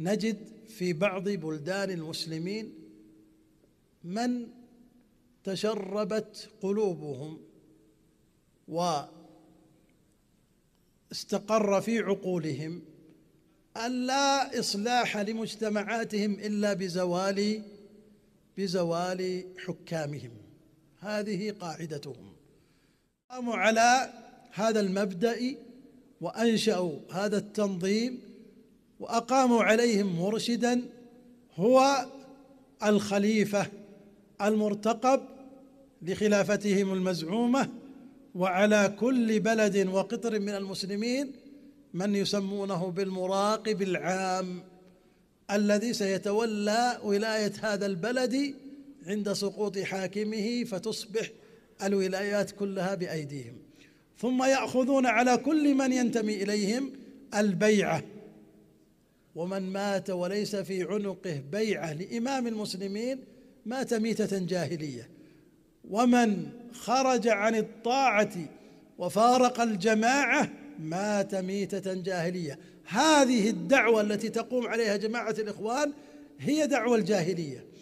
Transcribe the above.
نجد في بعض بلدان المسلمين من تشربت قلوبهم واستقر في عقولهم أن لا إصلاح لمجتمعاتهم إلا بزوال بزوال حكامهم هذه قاعدتهم قاموا على هذا المبدأ وأنشأوا هذا التنظيم وأقاموا عليهم مرشدا هو الخليفة المرتقب لخلافتهم المزعومة وعلى كل بلد وقطر من المسلمين من يسمونه بالمراقب العام الذي سيتولى ولاية هذا البلد عند سقوط حاكمه فتصبح الولايات كلها بأيديهم ثم يأخذون على كل من ينتمي إليهم البيعة ومن مات وليس في عنقه بيعه لامام المسلمين مات ميته جاهليه ومن خرج عن الطاعه وفارق الجماعه مات ميته جاهليه هذه الدعوه التي تقوم عليها جماعه الاخوان هي دعوه الجاهليه